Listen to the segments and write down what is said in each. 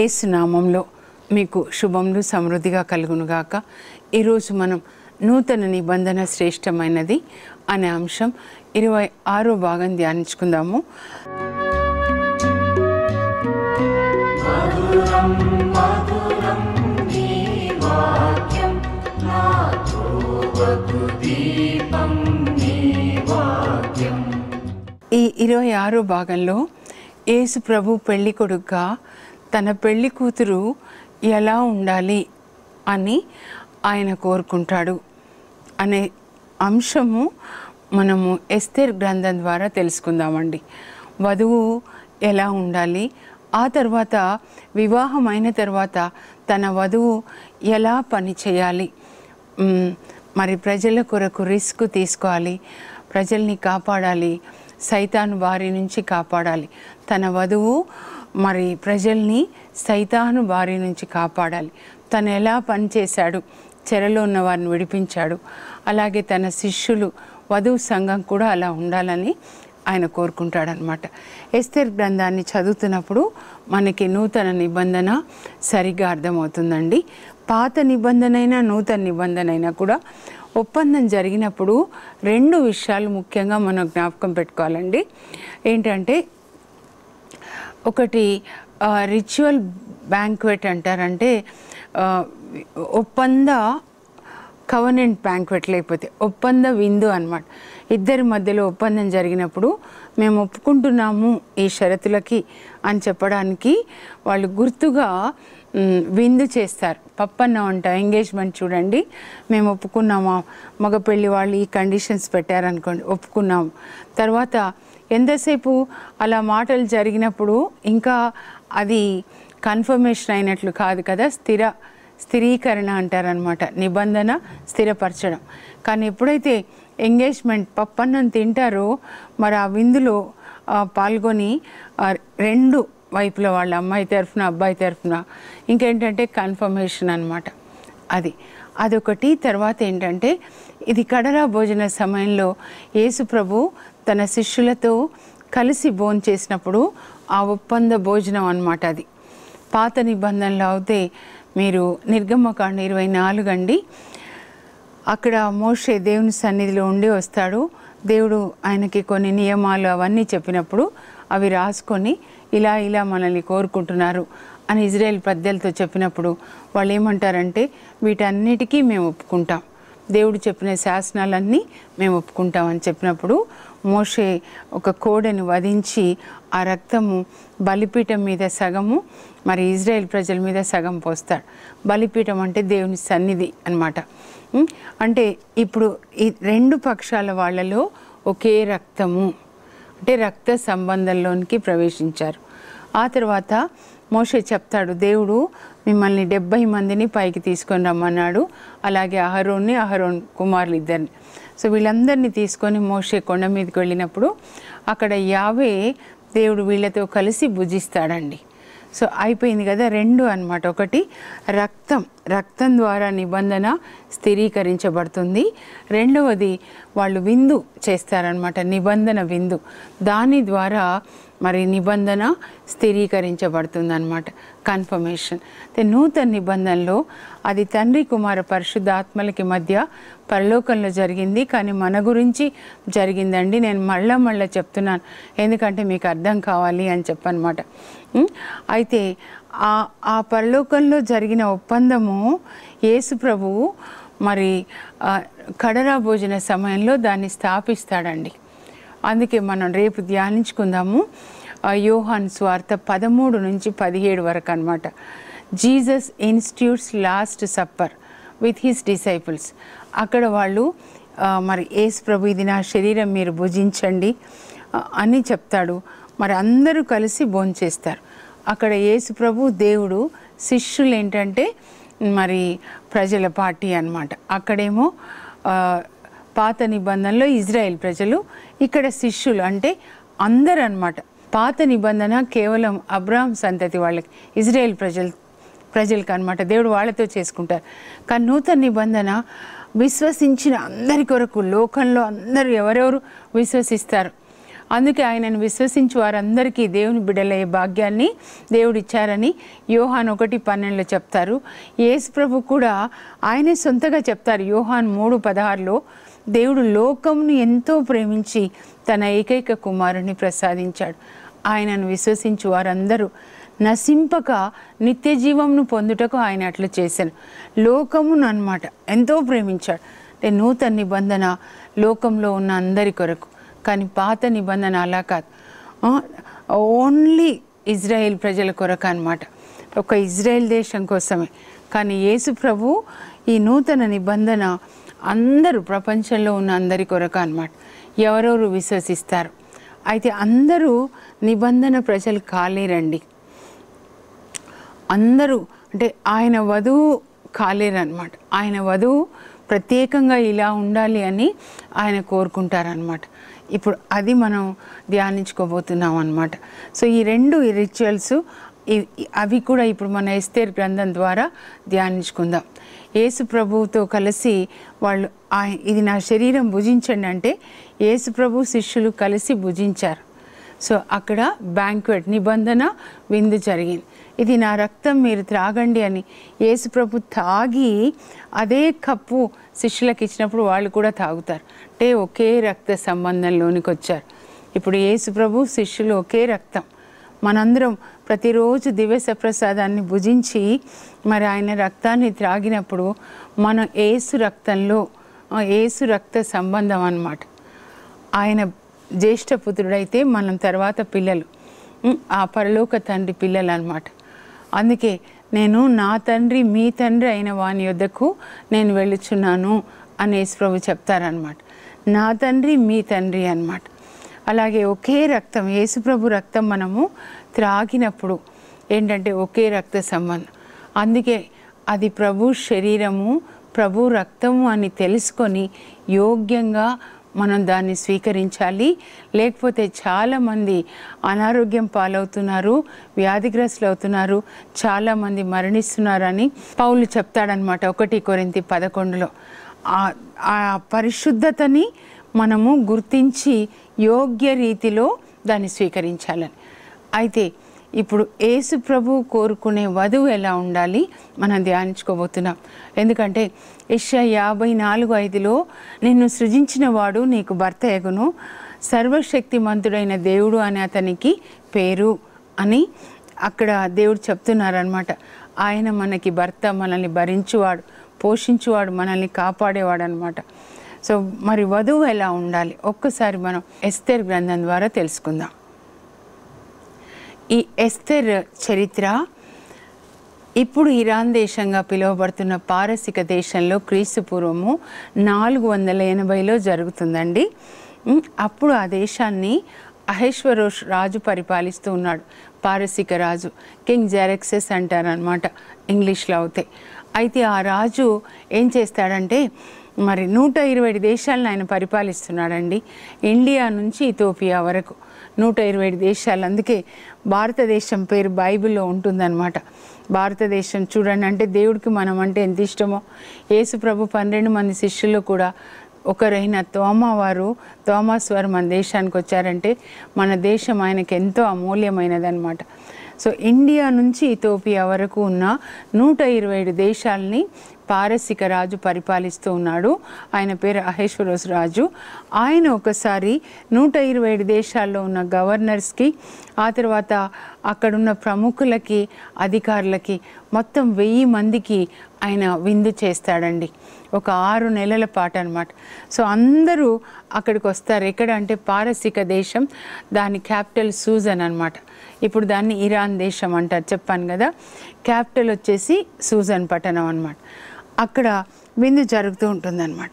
ఏసు నామంలో మీకు శుభములు సమృద్ధిగా కలుగునుగాక ఈరోజు మనం నూతన నిబంధన శ్రేష్టమైనది అనే అంశం ఇరవై ఆరో భాగం ధ్యానించుకుందాము ఈ ఇరవై ఆరో భాగంలో ఏసు ప్రభు పెళ్లి కొడుగ్గా తన పెళ్లి కూతురు ఎలా ఉండాలి అని ఆయన కోరుకుంటాడు అనే అంశము మనము ఎస్తేర్ గ్రంథం ద్వారా తెలుసుకుందామండి వధువు ఎలా ఉండాలి ఆ తర్వాత వివాహం అయిన తర్వాత తన వధువు ఎలా పని చేయాలి మరి ప్రజల కొరకు రిస్క్ తీసుకోవాలి ప్రజల్ని కాపాడాలి సైతాన్ వారి నుంచి కాపాడాలి తన వధువు మరి ప్రజల్ని సైతాను బారి నుంచి కాపాడాలి తను ఎలా పనిచేశాడు చెరలో ఉన్న వారిని విడిపించాడు అలాగే తన శిష్యులు వధువు సంఘం కూడా అలా ఉండాలని ఆయన కోరుకుంటాడనమాట ఎస్తేర్ గ్రంథాన్ని చదువుతున్నప్పుడు మనకి నూతన నిబంధన సరిగ్గా అర్థమవుతుందండి పాత అయినా నూతన అయినా కూడా ఒప్పందం జరిగినప్పుడు రెండు విషయాలు ముఖ్యంగా మనం జ్ఞాపకం పెట్టుకోవాలండి ఏంటంటే ఒకటి రిచువల్ బ్యాంక్వెట్ అంటారంటే ఒప్పంద కవర్నెంట్ బ్యాంక్వెట్ లేకపోతే ఒప్పంద విందు అనమాట ఇద్దరి మధ్యలో ఒప్పందం జరిగినప్పుడు మేము ఒప్పుకుంటున్నాము ఈ షరతులకి అని చెప్పడానికి వాళ్ళు గుర్తుగా విందు చేస్తారు పప్పన్న వంట ఎంగేజ్మెంట్ చూడండి మేము ఒప్పుకున్నామా మగపెళ్ళి వాళ్ళు ఈ కండిషన్స్ పెట్టారనుకోండి ఒప్పుకున్నాము తర్వాత ఎంతసేపు అలా మాటలు జరిగినప్పుడు ఇంకా అది కన్ఫర్మేషన్ అయినట్లు కాదు కదా స్థిర స్థిరీకరణ అంటారనమాట నిబంధన స్థిరపరచడం కానీ ఎప్పుడైతే ఎంగేజ్మెంట్ పప్పన్నం తింటారో మరి ఆ విందులో పాల్గొని రెండు వైపుల వాళ్ళ అమ్మాయి తరఫున అబ్బాయి తరఫున ఇంకేంటంటే కన్ఫర్మేషన్ అనమాట అది అదొకటి తర్వాత ఏంటంటే ఇది కడరా భోజన సమయంలో యేసుప్రభు తన శిష్యులతో కలిసి భోంచేసినప్పుడు ఆ ఒప్పంద భోజనం అనమాట అది పాత నిబంధనలు అయితే మీరు నిర్గమ్మకాండ ఇరవై నాలుగు అండి అక్కడ మోషే దేవుని సన్నిధిలో ఉండి వస్తాడు దేవుడు ఆయనకి కొన్ని నియమాలు అవన్నీ చెప్పినప్పుడు అవి రాసుకొని ఇలా ఇలా మనల్ని కోరుకుంటున్నారు అని ఇజ్రాయెల్ పెద్దలతో చెప్పినప్పుడు వాళ్ళు ఏమంటారంటే వీటన్నిటికీ మేము ఒప్పుకుంటాం దేవుడు చెప్పిన శాసనాలన్నీ మేము ఒప్పుకుంటామని చెప్పినప్పుడు మోషే ఒక కోడెను వధించి ఆ రక్తము బలిపీఠం మీద సగము మరి ఇజ్రాయెల్ ప్రజల మీద సగం పోస్తాడు బలిపీఠం అంటే దేవుని సన్నిధి అనమాట అంటే ఇప్పుడు ఈ రెండు పక్షాల వాళ్ళలో ఒకే రక్తము అంటే రక్త సంబంధంలోనికి ప్రవేశించారు ఆ తర్వాత మోషే చెప్తాడు దేవుడు మిమ్మల్ని డెబ్బై మందిని పైకి తీసుకొని రమ్మన్నాడు అలాగే అహరోన్ని అహరోన్ కుమారులు ఇద్దరిని సో వీళ్ళందరినీ తీసుకొని మోషే కొండ మీదకి వెళ్ళినప్పుడు అక్కడ యావే దేవుడు వీళ్ళతో కలిసి భుజిస్తాడండి సో అయిపోయింది కదా రెండు అనమాట ఒకటి రక్తం రక్తం ద్వారా నిబంధన స్థిరీకరించబడుతుంది రెండవది వాళ్ళు విందు చేస్తారనమాట నిబంధన విందు దాని ద్వారా మరి నిబంధన స్థిరీకరించబడుతుందన్నమాట కన్ఫర్మేషన్ అయితే నూతన నిబంధనలో అది తండ్రి కుమార పరిశుద్ధాత్మలకి మధ్య పరలోకంలో జరిగింది కానీ మన గురించి జరిగిందండి నేను మళ్ళా మళ్ళీ చెప్తున్నాను ఎందుకంటే మీకు అర్థం కావాలి అని చెప్పనమాట అయితే ఆ ఆ పరలోకంలో జరిగిన ఒప్పందము యేసు ప్రభువు మరి కడరా భోజన సమయంలో దాన్ని స్థాపిస్తాడండి అందుకే మనం రేపు ధ్యానించుకుందాము యోహాన్ స్వార్థ పదమూడు నుంచి పదిహేడు వరకు అనమాట Jesus institutes last supper with his disciples అక్కడ వాళ్ళు మరి ఏస్ ప్రభు ఇది నా శరీరం మీరు భుజించండి అని చెప్తాడు మరి అందరూ కలిసి భోంచేస్తారు అక్కడ యేసు ప్రభు దేవుడు శిష్యులు ఏంటంటే మరి ప్రజల పార్టీ అనమాట అక్కడేమో పాత నిబంధనలో ఇజ్రాయెల్ ప్రజలు ఇక్కడ శిష్యులు అంటే అందరు అనమాట పాత నిబంధన కేవలం అబ్రాహం సంతతి వాళ్ళకి ఇజ్రాయేల్ ప్రజలు ప్రజలకు అనమాట దేవుడు వాళ్ళతో చేసుకుంటారు కానీ నూతన నిబంధన విశ్వసించిన అందరి కొరకు లోకంలో అందరూ ఎవరెవరు విశ్వసిస్తారు అందుకే ఆయనను విశ్వసించి వారందరికీ దేవుని బిడలయ్యే భాగ్యాన్ని దేవుడిచ్చారని యోహాన్ ఒకటి పన్నెండులో చెప్తారు యేసు ప్రభు కూడా ఆయనే సొంతగా చెప్తారు యోహాన్ మూడు పదహారులో దేవుడు లోకంను ఎంతో ప్రేమించి తన ఏకైక కుమారుణ్ణి ప్రసాదించాడు ఆయనను విశ్వసించు వారందరూ నశింపక నిత్య జీవంను పొందుటకు ఆయన అట్లా చేశాను లోకమును అనమాట ఎంతో ప్రేమించాడు అంటే నూతన నిబంధన లోకంలో ఉన్న అందరి కొరకు కానీ పాత నిబంధన అలా కాదు ఓన్లీ ఇజ్రాయెల్ ప్రజల కొరకు అనమాట ఒక ఇజ్రాయెల్ దేశం కోసమే కానీ యేసు ప్రభు ఈ నూతన నిబంధన అందరూ ప్రపంచంలో ఉన్న అందరి కొరకు అనమాట ఎవరెవరు విశ్వసిస్తారు అయితే అందరూ నిబంధన ప్రజలు కాలేరండి అందరూ అంటే ఆయన వధువు కాలేరనమాట ఆయన వధువు ప్రత్యేకంగా ఇలా ఉండాలి అని ఆయన కోరుకుంటారనమాట ఇప్పుడు అది మనం ధ్యానించుకోబోతున్నాం అనమాట సో ఈ రెండు ఈ రిచువల్స్ అవి కూడా ఇప్పుడు మన ఎస్తేర్ గ్రంథం ద్వారా ధ్యానించుకుందాం యేసు ప్రభువుతో కలిసి వాళ్ళు ఇది నా శరీరం భుజించండి అంటే యేసు ప్రభు శిష్యులు కలిసి భుజించారు సో అక్కడ బ్యాంక్వెట్ నిబంధన విందు జరిగింది ఇది నా రక్తం మీరు త్రాగండి అని యేసుప్రభు తాగి అదే కప్పు శిష్యులకు ఇచ్చినప్పుడు వాళ్ళు కూడా తాగుతారు అంటే ఒకే రక్త సంబంధంలోనికి వచ్చారు ఇప్పుడు యేసుప్రభు శిష్యులు ఒకే రక్తం మనందరం ప్రతిరోజు దివ్య ప్రసాదాన్ని భుజించి మరి ఆయన రక్తాన్ని త్రాగినప్పుడు మనం ఏసు రక్తంలో ఏసు రక్త సంబంధం అన్నమాట ఆయన జ్యేష్ఠ పుత్రుడైతే మనం తర్వాత పిల్లలు ఆ పరలోక తండ్రి పిల్లలు అనమాట అందుకే నేను నా తండ్రి మీ తండ్రి అయిన వాని యొద్దకు నేను వెళ్ళుచున్నాను అని ప్రభు చెప్తారనమాట నా తండ్రి మీ తండ్రి అనమాట అలాగే ఒకే రక్తం యేసుప్రభు రక్తం మనము త్రాగినప్పుడు ఏంటంటే ఒకే రక్త సంబంధం అందుకే అది ప్రభు శరీరము ప్రభు రక్తము అని తెలుసుకొని యోగ్యంగా మనం దాన్ని స్వీకరించాలి లేకపోతే చాలామంది అనారోగ్యం పాలవుతున్నారు వ్యాధిగ్రస్తులు అవుతున్నారు చాలామంది మరణిస్తున్నారని పౌలు చెప్తాడనమాట ఒకటి కొరింతి పదకొండులో ఆ పరిశుద్ధతని మనము గుర్తించి యోగ్య రీతిలో దాన్ని స్వీకరించాలని అయితే ఇప్పుడు ఏసు ప్రభు కోరుకునే వధువు ఎలా ఉండాలి మనం ధ్యానించుకోబోతున్నాం ఎందుకంటే యశ యాభై నాలుగు ఐదులో నిన్ను సృజించిన వాడు నీకు భర్త ఎగును సర్వశక్తి మంతుడైన దేవుడు అని అతనికి పేరు అని అక్కడ దేవుడు చెప్తున్నారనమాట ఆయన మనకి భర్త మనల్ని భరించువాడు పోషించువాడు మనల్ని కాపాడేవాడు అనమాట సో మరి వధువు ఎలా ఉండాలి ఒక్కసారి మనం ఎస్తేర్ గ్రంథం ద్వారా తెలుసుకుందాం ఈ ఎస్తెర్ చరిత్ర ఇప్పుడు ఇరాన్ దేశంగా పిలువబడుతున్న పారసిక దేశంలో క్రీస్తుపూర్వము నాలుగు వందల ఎనభైలో జరుగుతుందండి అప్పుడు ఆ దేశాన్ని అహేశ్వరోష్ రాజు పరిపాలిస్తూ ఉన్నాడు పారసిక రాజు కింగ్ జెరెక్సెస్ అంటారనమాట ఇంగ్లీష్లో అవుతే అయితే ఆ రాజు ఏం చేస్తాడంటే మరి నూట ఇరవై దేశాలను ఆయన పరిపాలిస్తున్నాడండి ఇండియా నుంచి ఇథోపియా వరకు నూట ఇరవై దేశాలు అందుకే భారతదేశం పేరు బైబిల్లో ఉంటుందన్నమాట భారతదేశం చూడండి అంటే దేవుడికి మనం అంటే ఎంత ఇష్టమో యేసు ప్రభు పన్నెండు మంది శిష్యులు కూడా ఒకరైన తోమ వారు తోమాస్ వారు మన దేశానికి వచ్చారంటే మన దేశం ఆయనకు ఎంతో అమూల్యమైనదనమాట సో ఇండియా నుంచి ఇథోపియా వరకు ఉన్న నూట ఇరవై ఏడు దేశాలని పారసిక రాజు పరిపాలిస్తూ ఉన్నాడు ఆయన పేరు అహేశ్వరస్ రాజు ఆయన ఒకసారి నూట ఇరవై ఏడు దేశాల్లో ఉన్న గవర్నర్స్కి ఆ తర్వాత అక్కడున్న ప్రముఖులకి అధికారులకి మొత్తం వెయ్యి మందికి ఆయన విందు చేస్తాడండి ఒక ఆరు నెలల పాట అనమాట సో అందరూ అక్కడికి వస్తారు ఎక్కడ అంటే పారసిక దేశం దాని క్యాపిటల్ సూజన్ అనమాట ఇప్పుడు దాన్ని ఇరాన్ దేశం అంటారు చెప్పాను కదా క్యాపిటల్ వచ్చేసి సూజన్ పట్టణం అనమాట అక్కడ విందు జరుగుతూ ఉంటుందన్నమాట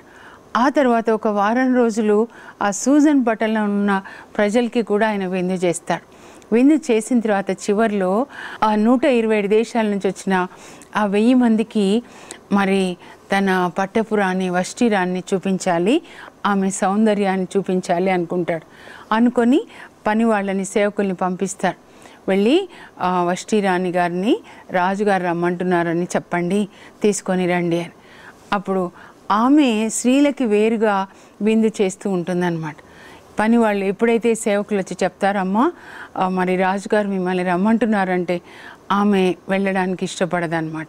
ఆ తర్వాత ఒక వారం రోజులు ఆ సూజన్ పట్టణంలో ఉన్న ప్రజలకి కూడా ఆయన విందు చేస్తాడు విందు చేసిన తర్వాత చివరిలో ఆ నూట ఇరవై ఐదు దేశాల నుంచి వచ్చిన ఆ వెయ్యి మందికి మరి తన పట్టపురాన్ని వష్టిరాన్ని చూపించాలి ఆమె సౌందర్యాన్ని చూపించాలి అనుకుంటాడు అనుకొని పని వాళ్ళని సేవకుల్ని పంపిస్తాడు వెళ్ళి వష్టిరాణి గారిని రాజుగారు రమ్మంటున్నారని చెప్పండి తీసుకొని రండి అని అప్పుడు ఆమె స్త్రీలకి వేరుగా విందు చేస్తూ ఉంటుందన్నమాట పని వాళ్ళు ఎప్పుడైతే సేవకులు వచ్చి చెప్తారమ్మా మరి రాజుగారు మిమ్మల్ని రమ్మంటున్నారంటే ఆమె వెళ్ళడానికి ఇష్టపడదన్నమాట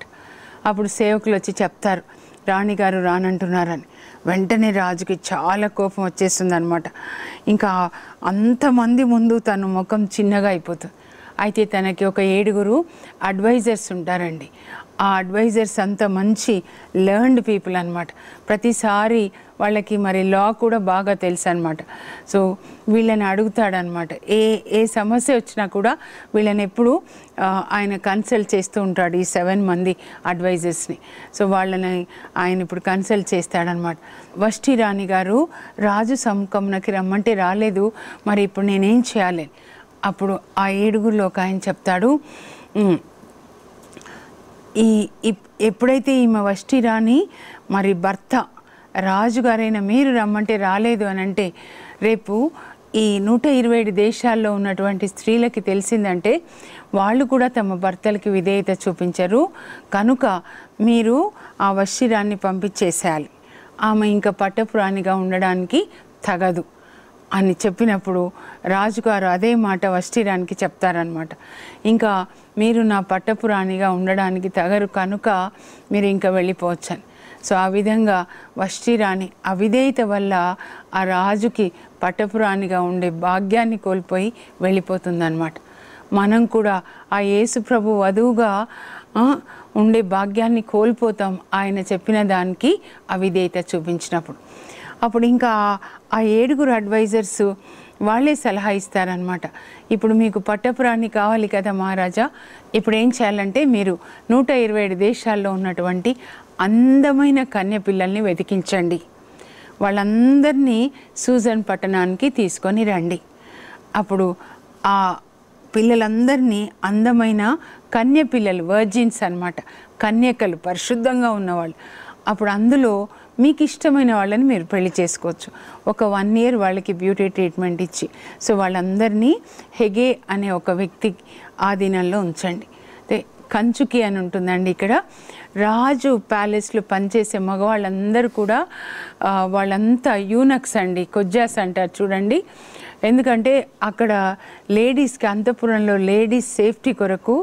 అప్పుడు సేవకులు వచ్చి చెప్తారు రాణిగారు రానంటున్నారని వెంటనే రాజుకి చాలా కోపం వచ్చేస్తుంది అనమాట ఇంకా అంతమంది ముందు తను ముఖం చిన్నగా అయిపోతుంది అయితే తనకి ఒక ఏడుగురు అడ్వైజర్స్ ఉంటారండి ఆ అడ్వైజర్స్ అంత మంచి లెర్న్డ్ పీపుల్ అనమాట ప్రతిసారి వాళ్ళకి మరి లా కూడా బాగా తెలుసు అనమాట సో వీళ్ళని అడుగుతాడనమాట ఏ ఏ సమస్య వచ్చినా కూడా వీళ్ళని ఎప్పుడు ఆయన కన్సల్ట్ చేస్తూ ఉంటాడు ఈ సెవెన్ మంది అడ్వైజర్స్ని సో వాళ్ళని ఆయన ఇప్పుడు కన్సల్ట్ చేస్తాడనమాట వష్టి రాణి గారు రాజు సమకమునకి రమ్మంటే రాలేదు మరి ఇప్పుడు నేనేం చేయాలి అప్పుడు ఆ ఏడుగురిలో ఒక ఆయన చెప్తాడు ఈ ఎప్పుడైతే ఈమె వష్టి రాని మరి భర్త రాజుగారైన మీరు రమ్మంటే రాలేదు అని అంటే రేపు ఈ నూట ఇరవై ఏడు దేశాల్లో ఉన్నటువంటి స్త్రీలకి తెలిసిందంటే వాళ్ళు కూడా తమ భర్తలకి విధేయత చూపించరు కనుక మీరు ఆ వశిరాన్ని పంపించేసేయాలి ఆమె ఇంకా పట్టపురాణిగా ఉండడానికి తగదు అని చెప్పినప్పుడు రాజుగారు అదే మాట వష్టిరానికి చెప్తారనమాట ఇంకా మీరు నా పట్టపురాణిగా ఉండడానికి తగరు కనుక మీరు ఇంకా వెళ్ళిపోవచ్చని సో ఆ విధంగా వష్టిరాణి అవిధేయత వల్ల ఆ రాజుకి పట్టపురాణిగా ఉండే భాగ్యాన్ని కోల్పోయి వెళ్ళిపోతుందన్నమాట మనం కూడా ఆ యేసు ప్రభు వధువుగా ఉండే భాగ్యాన్ని కోల్పోతాం ఆయన చెప్పిన దానికి అవిధేయత చూపించినప్పుడు అప్పుడు ఇంకా ఆ ఏడుగురు అడ్వైజర్స్ వాళ్ళే సలహా ఇస్తారనమాట ఇప్పుడు మీకు పట్టపురాణి కావాలి కదా మహారాజా ఇప్పుడు ఏం చేయాలంటే మీరు నూట ఇరవై ఏడు దేశాల్లో ఉన్నటువంటి అందమైన కన్య పిల్లల్ని వెతికించండి వాళ్ళందరినీ సూజన్ పట్టణానికి తీసుకొని రండి అప్పుడు ఆ పిల్లలందరినీ అందమైన కన్య పిల్లలు వర్జిన్స్ అనమాట కన్యకలు పరిశుద్ధంగా ఉన్నవాళ్ళు అప్పుడు అందులో మీకు ఇష్టమైన వాళ్ళని మీరు పెళ్లి చేసుకోవచ్చు ఒక వన్ ఇయర్ వాళ్ళకి బ్యూటీ ట్రీట్మెంట్ ఇచ్చి సో వాళ్ళందరినీ హెగే అనే ఒక వ్యక్తి ఆధీనంలో ఉంచండి అయితే కంచుకి అని ఉంటుందండి ఇక్కడ రాజు ప్యాలెస్లో పనిచేసే మగవాళ్ళందరూ కూడా వాళ్ళంతా యూనక్స్ అండి కొజ్జాస్ అంటారు చూడండి ఎందుకంటే అక్కడ లేడీస్కి అంతఃపురంలో లేడీస్ సేఫ్టీ కొరకు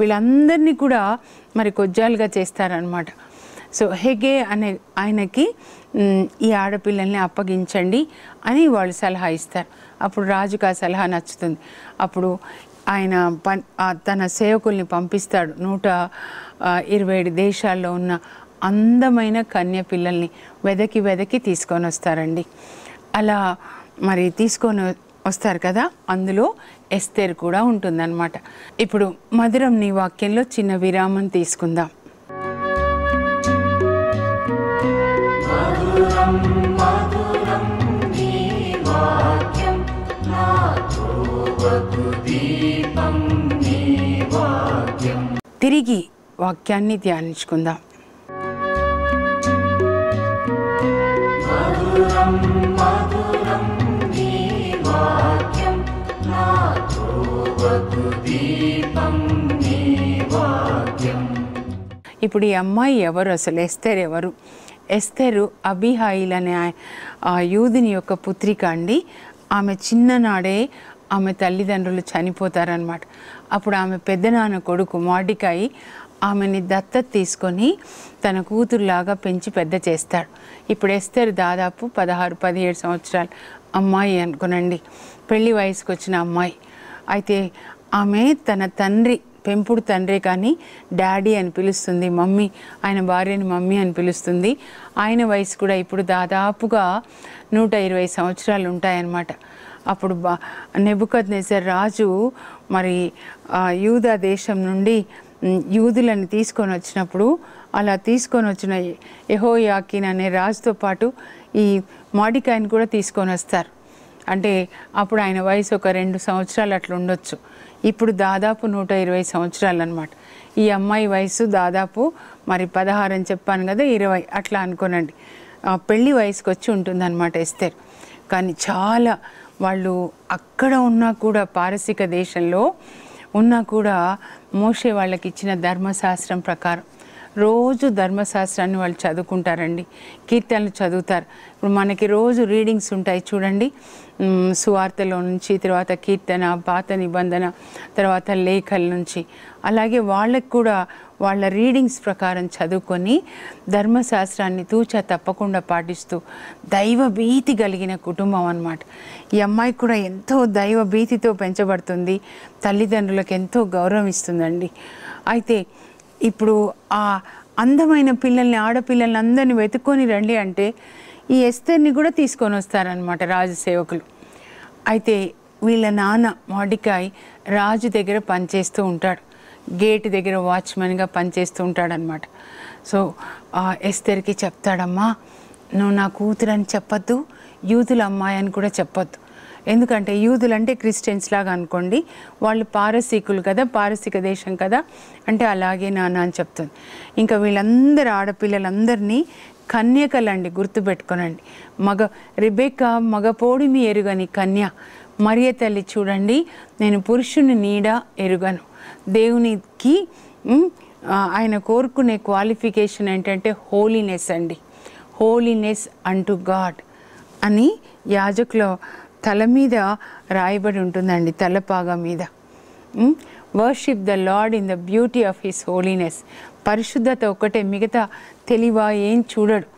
వీళ్ళందరినీ కూడా మరి కొజ్జాలుగా చేస్తారనమాట సో హెగే అనే ఆయనకి ఈ ఆడపిల్లల్ని అప్పగించండి అని వాళ్ళు సలహా ఇస్తారు అప్పుడు రాజుకు ఆ సలహా నచ్చుతుంది అప్పుడు ఆయన పన్ తన సేవకుల్ని పంపిస్తాడు నూట ఇరవై ఏడు దేశాల్లో ఉన్న అందమైన కన్య పిల్లల్ని వెదకి వెదకి తీసుకొని వస్తారండి అలా మరి తీసుకొని వస్తారు కదా అందులో ఎస్తేర్ కూడా ఉంటుందన్నమాట ఇప్పుడు మధురం నీ వాక్యంలో చిన్న విరామం తీసుకుందాం తిరిగి వాక్యాన్ని ధ్యానించుకుందాం ఇప్పుడు ఈ అమ్మాయి ఎవరు అసలు ఎస్తేరు ఎవరు ఎస్తేరు అబిహాయిల్ అనే యూదిని యొక్క పుత్రిక అండి ఆమె చిన్ననాడే ఆమె తల్లిదండ్రులు చనిపోతారనమాట అప్పుడు ఆమె పెద్దనాన్న కొడుకు మాడికాయి ఆమెని దత్త తీసుకొని తన కూతురులాగా పెంచి పెద్ద చేస్తాడు ఇప్పుడు ఎస్తేరు దాదాపు పదహారు పదిహేడు సంవత్సరాలు అమ్మాయి అనుకునండి పెళ్లి వయసుకు వచ్చిన అమ్మాయి అయితే ఆమె తన తండ్రి పెంపుడు తండ్రి కానీ డాడీ అని పిలుస్తుంది మమ్మీ ఆయన భార్యని మమ్మీ అని పిలుస్తుంది ఆయన వయసు కూడా ఇప్పుడు దాదాపుగా నూట ఇరవై సంవత్సరాలు ఉంటాయన్నమాట అప్పుడు నెబుకద్ రాజు మరి యూదా దేశం నుండి యూదులను తీసుకొని వచ్చినప్పుడు అలా తీసుకొని వచ్చిన యాకిన్ అనే రాజుతో పాటు ఈ మాడికాయని కూడా తీసుకొని వస్తారు అంటే అప్పుడు ఆయన వయసు ఒక రెండు సంవత్సరాలు అట్లా ఉండొచ్చు ఇప్పుడు దాదాపు నూట ఇరవై సంవత్సరాలు అనమాట ఈ అమ్మాయి వయసు దాదాపు మరి పదహారు అని చెప్పాను కదా ఇరవై అట్లా అనుకోనండి పెళ్ళి వయసుకు వచ్చి ఉంటుందన్నమాట ఎస్తేర్ కానీ చాలా వాళ్ళు అక్కడ ఉన్నా కూడా పారసిక దేశంలో ఉన్నా కూడా మోషే వాళ్ళకి ఇచ్చిన ధర్మశాస్త్రం ప్రకారం రోజు ధర్మశాస్త్రాన్ని వాళ్ళు చదువుకుంటారండి కీర్తనలు చదువుతారు ఇప్పుడు మనకి రోజు రీడింగ్స్ ఉంటాయి చూడండి సువార్తలో నుంచి తర్వాత కీర్తన పాత నిబంధన తర్వాత లేఖల నుంచి అలాగే వాళ్ళకి కూడా వాళ్ళ రీడింగ్స్ ప్రకారం చదువుకొని ధర్మశాస్త్రాన్ని తూచా తప్పకుండా పాటిస్తూ దైవ భీతి కలిగిన కుటుంబం అనమాట ఈ అమ్మాయి కూడా ఎంతో దైవ భీతితో పెంచబడుతుంది తల్లిదండ్రులకు ఎంతో గౌరవం ఇస్తుందండి అయితే ఇప్పుడు ఆ అందమైన పిల్లల్ని ఆడపిల్లల్ని అందరిని వెతుక్కొని రండి అంటే ఈ ఎస్తర్ని కూడా తీసుకొని వస్తారనమాట సేవకులు అయితే వీళ్ళ నాన్న మాడికాయ్ రాజు దగ్గర పనిచేస్తూ ఉంటాడు గేట్ దగ్గర వాచ్మెన్గా పనిచేస్తూ ఉంటాడనమాట సో ఎస్తేర్కి చెప్తాడమ్మా నువ్వు నా కూతురు అని చెప్పొద్దు యూదుల అమ్మాయి అని కూడా చెప్పొద్దు ఎందుకంటే యూదులు అంటే క్రిస్టియన్స్ లాగా అనుకోండి వాళ్ళు పారసీకులు కదా పారసీక దేశం కదా అంటే అలాగే నాన్న అని చెప్తుంది ఇంకా వీళ్ళందరూ ఆడపిల్లలందరినీ కన్యకలండి గుర్తుపెట్టుకోనండి మగ రిబేక మగపోడిని ఎరుగని కన్య మరియ తల్లి చూడండి నేను పురుషుని నీడ ఎరుగను దేవునికి ఆయన కోరుకునే క్వాలిఫికేషన్ ఏంటంటే హోలీనెస్ అండి హోలీనెస్ అంటు గాడ్ అని యాజకుల తల మీద రాయబడి ఉంటుందండి తలపాగా మీద worship the lord in the beauty of his holiness పరిశుద్ధత ఒకటే మిగతా తెలివా ఏం చూడడు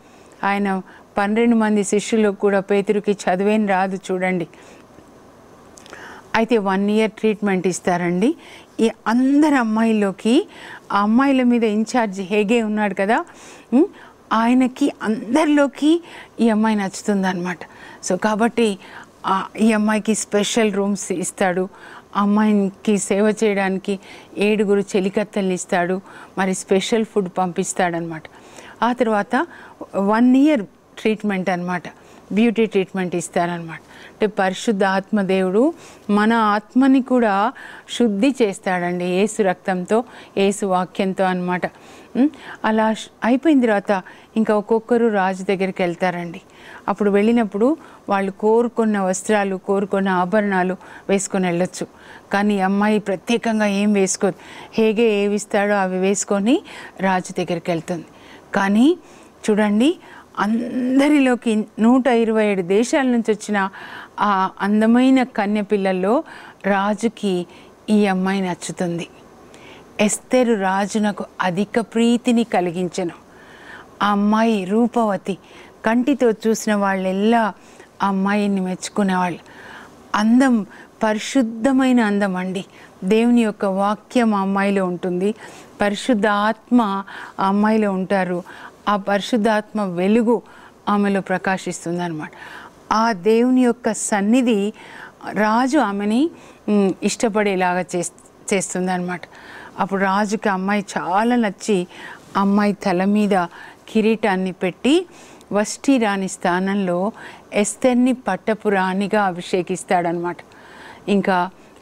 ఆయన పన్నెండు మంది శిష్యులకు కూడా పేతురికి చదివేం రాదు చూడండి అయితే వన్ ఇయర్ ట్రీట్మెంట్ ఇస్తారండి ఈ అందరి అమ్మాయిల్లోకి ఆ అమ్మాయిల మీద ఇన్ఛార్జ్ హేగే ఉన్నాడు కదా ఆయనకి అందరిలోకి ఈ అమ్మాయి నచ్చుతుందన్నమాట సో కాబట్టి ఈ అమ్మాయికి స్పెషల్ రూమ్స్ ఇస్తాడు అమ్మాయికి సేవ చేయడానికి ఏడుగురు చెలికత్తల్ని ఇస్తాడు మరి స్పెషల్ ఫుడ్ పంపిస్తాడనమాట ఆ తర్వాత వన్ ఇయర్ ట్రీట్మెంట్ అనమాట బ్యూటీ ట్రీట్మెంట్ ఇస్తారనమాట అంటే పరిశుద్ధ ఆత్మదేవుడు మన ఆత్మని కూడా శుద్ధి చేస్తాడండి ఏసు రక్తంతో ఏసు వాక్యంతో అనమాట అలా అయిపోయిన తర్వాత ఇంకా ఒక్కొక్కరు రాజు దగ్గరికి వెళ్తారండి అప్పుడు వెళ్ళినప్పుడు వాళ్ళు కోరుకున్న వస్త్రాలు కోరుకున్న ఆభరణాలు వేసుకొని వెళ్ళొచ్చు కానీ అమ్మాయి ప్రత్యేకంగా ఏం వేసుకోదు హేగే ఏవిస్తాడో అవి వేసుకొని రాజు దగ్గరికి వెళ్తుంది కానీ చూడండి అందరిలోకి నూట ఇరవై ఏడు దేశాల నుంచి వచ్చిన ఆ అందమైన కన్య పిల్లల్లో రాజుకి ఈ అమ్మాయి నచ్చుతుంది ఎస్తెరు రాజునకు అధిక ప్రీతిని కలిగించను ఆ అమ్మాయి రూపవతి కంటితో చూసిన వాళ్ళెల్లా ఆ అమ్మాయిని మెచ్చుకునేవాళ్ళు అందం పరిశుద్ధమైన అందం అండి దేవుని యొక్క వాక్యం ఆ అమ్మాయిలో ఉంటుంది పరిశుద్ధ ఆత్మ ఆ అమ్మాయిలో ఉంటారు ఆ పరిశుద్ధాత్మ వెలుగు ఆమెలో ప్రకాశిస్తుందన్నమాట ఆ దేవుని యొక్క సన్నిధి రాజు ఆమెని ఇష్టపడేలాగా చేస్తుందన్నమాట అప్పుడు రాజుకి అమ్మాయి చాలా నచ్చి అమ్మాయి తల మీద కిరీటాన్ని పెట్టి వష్టి రాణి స్థానంలో ఎస్తెర్ని పట్టపు రాణిగా అభిషేకిస్తాడనమాట ఇంకా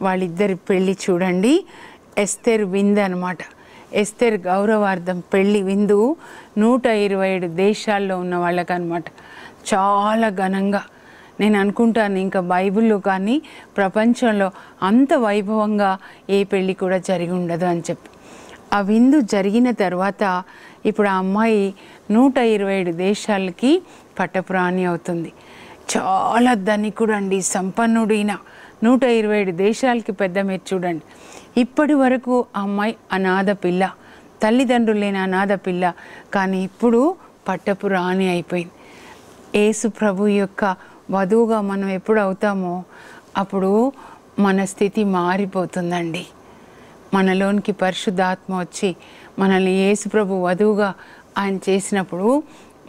వాళ్ళిద్దరి పెళ్ళి చూడండి ఎస్తెర్ విందనమాట అనమాట ఎస్తెర్ గౌరవార్థం పెళ్ళి విందు నూట ఇరవై ఏడు దేశాల్లో ఉన్న వాళ్ళకనమాట చాలా ఘనంగా నేను అనుకుంటాను ఇంకా బైబిల్లో కానీ ప్రపంచంలో అంత వైభవంగా ఏ పెళ్ళి కూడా జరిగి ఉండదు అని చెప్పి ఆ విందు జరిగిన తర్వాత ఇప్పుడు ఆ అమ్మాయి నూట ఇరవై ఏడు దేశాలకి పట్టపురాణి అవుతుంది చాలా ధనికుడు అండి సంపన్నుడైన నూట ఇరవై ఏడు దేశాలకి పెద్ద మీరు చూడండి ఇప్పటి వరకు అమ్మాయి అనాథ పిల్ల తల్లిదండ్రులు అనాథ పిల్ల కానీ ఇప్పుడు పట్టపు రాణి అయిపోయింది ఏసు ప్రభు యొక్క వధువుగా మనం ఎప్పుడు అవుతామో అప్పుడు మన స్థితి మారిపోతుందండి మనలోనికి పరిశుద్ధాత్మ వచ్చి మనల్ని ఏసుప్రభు ప్రభు వధువుగా ఆయన చేసినప్పుడు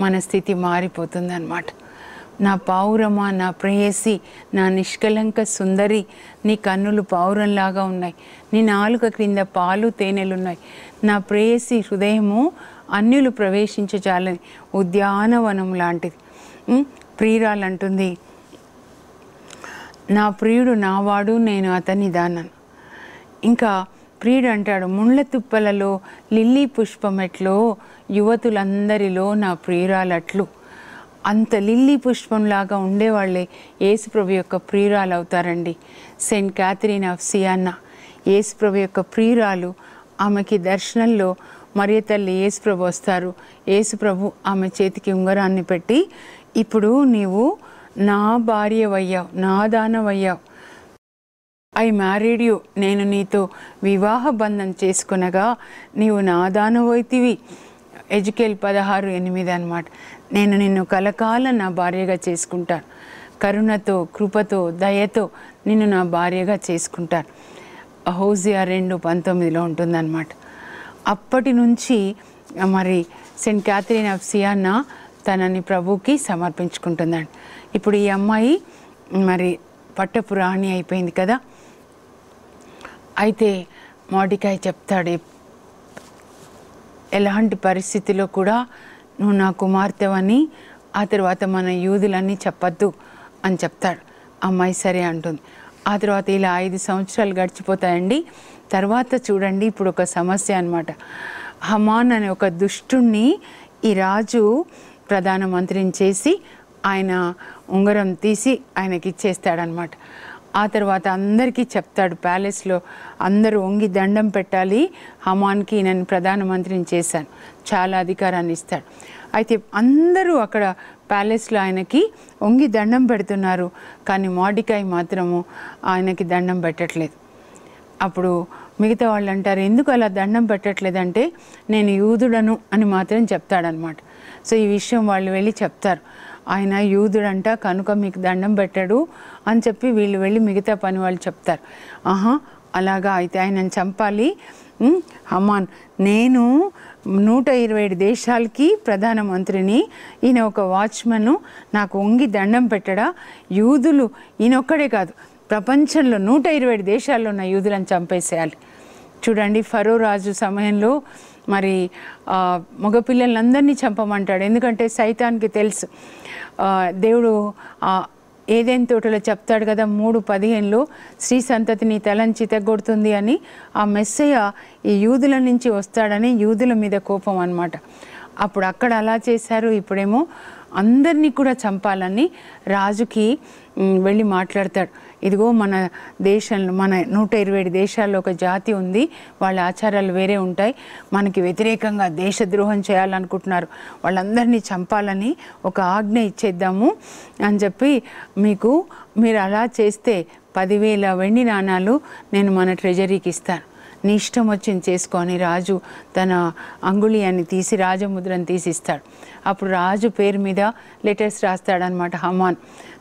మన స్థితి మారిపోతుందన్నమాట నా పావురమా నా ప్రేయసి నా నిష్కలంక సుందరి నీ కన్నులు పావురంలాగా ఉన్నాయి నీ నాలుక క్రింద పాలు తేనెలున్నాయి నా ప్రేయసి హృదయము అన్యులు ప్రవేశించాలని ఉద్యానవనం లాంటిది ప్రియురాలంటుంది నా ప్రియుడు నావాడు నేను అతని దానను ఇంకా ప్రియుడు అంటాడు ముళ్ళ తుప్పలలో లిల్లీ పుష్పమెట్లో యువతులందరిలో నా ప్రియురాలట్లు అంత లిల్లీ పుష్పంలాగా ఉండేవాళ్లే యేసుప్రభు యొక్క ప్రియురాలు అవుతారండి సెయింట్ క్యాథరిన్ ఆఫ్ సియాన్న యేసుప్రభు యొక్క ప్రియురాలు ఆమెకి దర్శనంలో మరియ తల్లి యేసుప్రభు వస్తారు యేసుప్రభు ఆమె చేతికి ఉంగరాన్ని పెట్టి ఇప్పుడు నీవు నా వయ్యావు నా దానవయ్యావు ఐ మ్యారీడ్ యు నేను నీతో వివాహ బంధం చేసుకునగా నీవు నా దానవైతివి ఎజుకేల్ పదహారు ఎనిమిది అనమాట నేను నిన్ను కలకాల నా భార్యగా చేసుకుంటాను కరుణతో కృపతో దయతో నిన్ను నా భార్యగా చేసుకుంటాను హౌజియా రెండు పంతొమ్మిదిలో ఉంటుందన్నమాట అప్పటి నుంచి మరి సెయింట్ క్యాథరిన్ ఆఫ్ సియాన్న తనని ప్రభుకి సమర్పించుకుంటుందండి ఇప్పుడు ఈ అమ్మాయి మరి పట్టపురాణి అయిపోయింది కదా అయితే మోడికాయ చెప్తాడు ఎలాంటి పరిస్థితిలో కూడా నువ్వు నా కుమార్తెవని ఆ తర్వాత మన యూదులన్నీ చెప్పద్దు అని చెప్తాడు అమ్మాయి సరే అంటుంది ఆ తర్వాత ఇలా ఐదు సంవత్సరాలు గడిచిపోతాయండి తర్వాత చూడండి ఇప్పుడు ఒక సమస్య అనమాట హమాన్ అనే ఒక దుష్టుణ్ణి ఈ రాజు ప్రధానమంత్రిని చేసి ఆయన ఉంగరం తీసి ఆయనకి ఇచ్చేస్తాడనమాట ఆ తర్వాత అందరికీ చెప్తాడు ప్యాలెస్లో అందరూ వంగి దండం పెట్టాలి హమాన్కి నన్ను ప్రధానమంత్రిని చేశాను చాలా అధికారాన్ని ఇస్తాడు అయితే అందరూ అక్కడ ప్యాలెస్లో ఆయనకి వంగి దండం పెడుతున్నారు కానీ మాడికాయ్ మాత్రము ఆయనకి దండం పెట్టట్లేదు అప్పుడు మిగతా వాళ్ళు అంటారు ఎందుకు అలా దండం పెట్టట్లేదంటే నేను యూదుడను అని మాత్రం చెప్తాడనమాట సో ఈ విషయం వాళ్ళు వెళ్ళి చెప్తారు ఆయన యూదుడంట కనుక మీకు దండం పెట్టాడు అని చెప్పి వీళ్ళు వెళ్ళి మిగతా పని వాళ్ళు చెప్తారు ఆహా అలాగా అయితే ఆయనను చంపాలి హమాన్ నేను నూట ఇరవై ఏడు దేశాలకి ప్రధానమంత్రిని ఈయన ఒక వాచ్మెన్ నాకు ఒంగి దండం పెట్టడా యూదులు ఈయనొక్కడే కాదు ప్రపంచంలో నూట ఇరవై ఏడు దేశాల్లో ఉన్న యూదులను చంపేసేయాలి చూడండి ఫరో రాజు సమయంలో మరి మగపిల్లలందరినీ చంపమంటాడు ఎందుకంటే సైతానికి తెలుసు దేవుడు ఏదేం తోటలో చెప్తాడు కదా మూడు పదిహేనులో స్త్రీ సంతతిని తలంచి తగ్గొడుతుంది అని ఆ మెస్సయ్య ఈ యూదుల నుంచి వస్తాడని యూదుల మీద కోపం అనమాట అప్పుడు అక్కడ అలా చేశారు ఇప్పుడేమో అందరినీ కూడా చంపాలని రాజుకి వెళ్ళి మాట్లాడతాడు ఇదిగో మన దేశంలో మన నూట ఇరవై ఏడు దేశాల్లో ఒక జాతి ఉంది వాళ్ళ ఆచారాలు వేరే ఉంటాయి మనకి వ్యతిరేకంగా దేశద్రోహం చేయాలనుకుంటున్నారు వాళ్ళందరినీ చంపాలని ఒక ఆజ్ఞ ఇచ్చేద్దాము అని చెప్పి మీకు మీరు అలా చేస్తే పదివేల వెండి నాణాలు నేను మన ట్రెజరీకి ఇస్తాను నీ ఇష్టం వచ్చింది చేసుకొని రాజు తన అని తీసి రాజముద్రను తీసిస్తాడు అప్పుడు రాజు పేరు మీద లెటర్స్ రాస్తాడనమాట హమాన్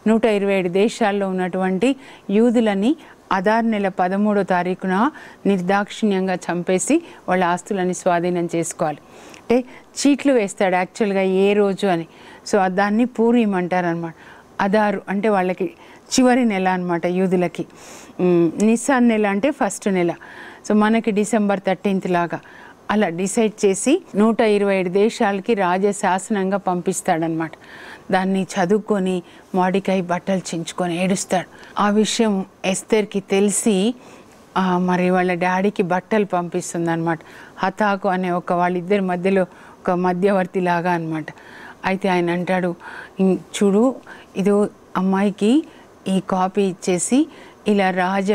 నూట ఇరవై ఏడు దేశాల్లో ఉన్నటువంటి యూదులని అదార్ నెల పదమూడో తారీఖున నిర్దాక్షిణ్యంగా చంపేసి వాళ్ళ ఆస్తులని స్వాధీనం చేసుకోవాలి అంటే చీట్లు వేస్తాడు యాక్చువల్గా ఏ రోజు అని సో దాన్ని పూరీం అంటారనమాట అదారు అంటే వాళ్ళకి చివరి నెల అనమాట యూదులకి నిస్సాన్ నెల అంటే ఫస్ట్ నెల సో మనకి డిసెంబర్ థర్టీన్త్ లాగా అలా డిసైడ్ చేసి నూట ఇరవై ఏడు దేశాలకి రాజశాసనంగా పంపిస్తాడనమాట దాన్ని చదువుకొని మాడికాయ బట్టలు చించుకొని ఏడుస్తాడు ఆ విషయం ఎస్తేర్కి తెలిసి మరి వాళ్ళ డాడీకి బట్టలు పంపిస్తుంది అనమాట హతాకు అనే ఒక వాళ్ళిద్దరి మధ్యలో ఒక మధ్యవర్తి లాగా అనమాట అయితే ఆయన అంటాడు చూడు ఇదో అమ్మాయికి ఈ కాపీ ఇచ్చేసి ఇలా రాజ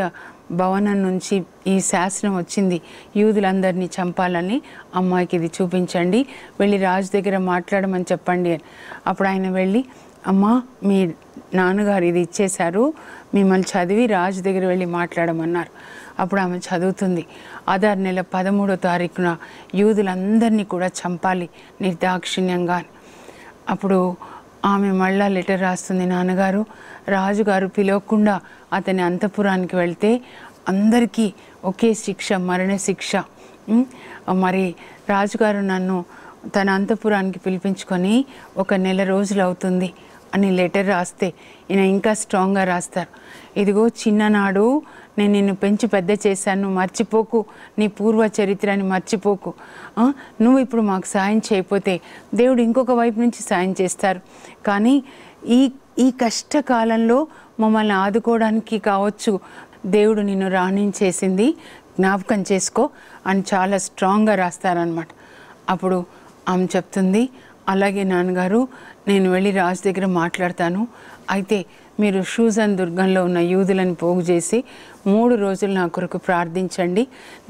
భవనం నుంచి ఈ శాసనం వచ్చింది యూదులందరినీ చంపాలని అమ్మాయికి ఇది చూపించండి వెళ్ళి రాజు దగ్గర మాట్లాడమని చెప్పండి అప్పుడు ఆయన వెళ్ళి అమ్మ మీ నాన్నగారు ఇది ఇచ్చేశారు మిమ్మల్ని చదివి రాజు దగ్గర వెళ్ళి మాట్లాడమన్నారు అప్పుడు ఆమె చదువుతుంది ఆధార్ నెల పదమూడో తారీఖున యూదులందరినీ కూడా చంపాలి నిర్దాక్షిణ్యంగా అప్పుడు ఆమె మళ్ళా లెటర్ రాస్తుంది నాన్నగారు రాజుగారు పిలవకుండా అతని అంతపురానికి వెళ్తే అందరికీ ఒకే శిక్ష మరణశిక్ష మరి రాజుగారు నన్ను తన అంతపురానికి పిలిపించుకొని ఒక నెల రోజులు అవుతుంది అని లెటర్ రాస్తే ఈయన ఇంకా స్ట్రాంగ్గా రాస్తారు ఇదిగో చిన్ననాడు నేను నిన్ను పెంచి పెద్ద చేశాను మర్చిపోకు నీ పూర్వ చరిత్రని మర్చిపోకు నువ్వు ఇప్పుడు మాకు సాయం చేయకపోతే దేవుడు ఇంకొక వైపు నుంచి సాయం చేస్తారు కానీ ఈ ఈ కష్టకాలంలో మమ్మల్ని ఆదుకోవడానికి కావచ్చు దేవుడు నిన్ను రాణించేసింది జ్ఞాపకం చేసుకో అని చాలా స్ట్రాంగ్గా రాస్తారనమాట అప్పుడు ఆమె చెప్తుంది అలాగే నాన్నగారు నేను వెళ్ళి రాజు దగ్గర మాట్లాడతాను అయితే మీరు షూజన్ దుర్గంలో ఉన్న యూదులను పోగు చేసి మూడు రోజులు నా కొరకు ప్రార్థించండి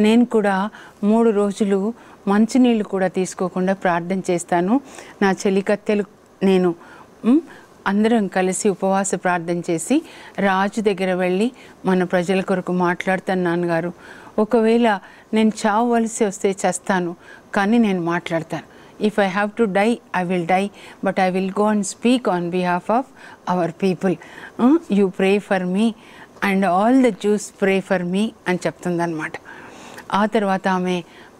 నేను కూడా మూడు రోజులు మంచినీళ్ళు కూడా తీసుకోకుండా ప్రార్థన చేస్తాను నా చెలికత్తెలు నేను అందరం కలిసి ఉపవాస ప్రార్థన చేసి రాజు దగ్గర వెళ్ళి మన ప్రజల కొరకు మాట్లాడతాను నాన్నగారు ఒకవేళ నేను చావవలసి వస్తే చేస్తాను కానీ నేను మాట్లాడతాను if I have to die I will die but I will go and speak on behalf of our people you pray for me and all the Jews pray for me అని చెప్తుందనమాట ఆ తర్వాత ఆమె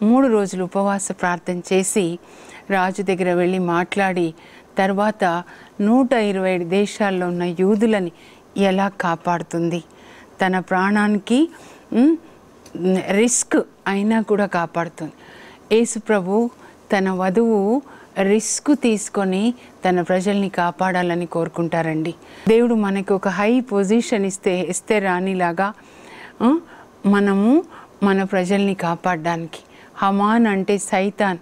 మూడు రోజులు ఉపవాస ప్రార్థన చేసి రాజు దగ్గర వెళ్ళి మాట్లాడి తర్వాత నూట ఇరవై ఐదు దేశాల్లో ఉన్న యూదులని ఎలా కాపాడుతుంది తన ప్రాణానికి రిస్క్ అయినా కూడా కాపాడుతుంది యేసు ప్రభు తన వధువు రిస్క్ తీసుకొని తన ప్రజల్ని కాపాడాలని కోరుకుంటారండి దేవుడు మనకు ఒక హై పొజిషన్ ఇస్తే ఇస్తే రానిలాగా మనము మన ప్రజల్ని కాపాడడానికి హమాన్ అంటే సైతాన్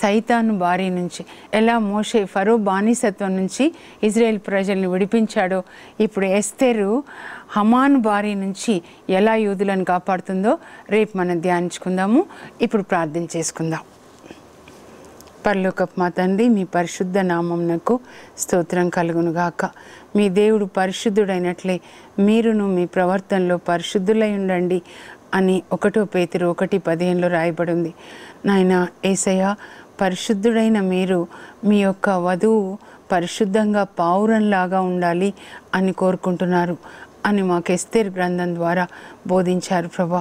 సైతాను బారి నుంచి ఎలా మోషే ఫరో బానిసత్వం నుంచి ఇజ్రాయెల్ ప్రజల్ని విడిపించాడో ఇప్పుడు ఎస్తేరు హమాన్ భారీ నుంచి ఎలా యూదులను కాపాడుతుందో రేపు మనం ధ్యానించుకుందాము ఇప్పుడు ప్రార్థన చేసుకుందాం పరలోకపు మా తండ్రి మీ పరిశుద్ధ నామంనకు స్తోత్రం కలుగునుగాక మీ దేవుడు పరిశుద్ధుడైనట్లే మీరును మీ ప్రవర్తనలో పరిశుద్ధులై ఉండండి అని ఒకటో పేతురు ఒకటి పదిహేనులో రాయబడి ఉంది నాయన ఏసయ్య పరిశుద్ధుడైన మీరు మీ యొక్క వధువు పరిశుద్ధంగా పావురంలాగా ఉండాలి అని కోరుకుంటున్నారు అని మాకు ఎస్తేర్ గ్రంథం ద్వారా బోధించారు ప్రభా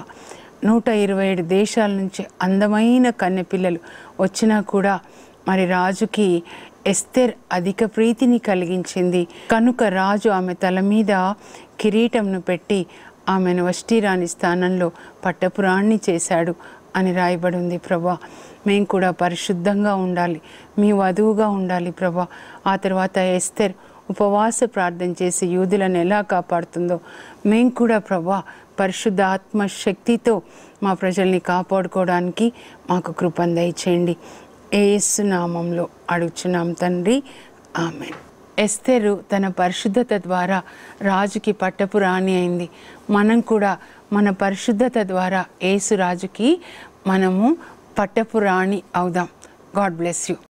నూట ఇరవై ఏడు దేశాల నుంచి అందమైన కన్నెపిల్లలు వచ్చినా కూడా మరి రాజుకి ఎస్తెర్ అధిక ప్రీతిని కలిగించింది కనుక రాజు ఆమె తల మీద కిరీటంను పెట్టి ఆమెను వష్టిరాణి స్థానంలో పట్టపురాణి చేశాడు అని రాయబడి ఉంది ప్రభా మేము కూడా పరిశుద్ధంగా ఉండాలి మీ వధువుగా ఉండాలి ప్రభా ఆ తర్వాత ఎస్తెర్ ఉపవాస ప్రార్థన చేసి యూదులను ఎలా కాపాడుతుందో మేము కూడా ప్రభా పరిశుద్ధాత్మ శక్తితో మా ప్రజల్ని కాపాడుకోవడానికి మాకు కృపను దయచేయండి నామంలో అడుగుచున్నాం తండ్రి ఆమె ఎస్తెరు తన పరిశుద్ధత ద్వారా రాజుకి పట్టపు రాణి అయింది మనం కూడా మన పరిశుద్ధత ద్వారా ఏసు రాజుకి మనము పట్టపు రాణి అవుదాం గాడ్ బ్లెస్ యూ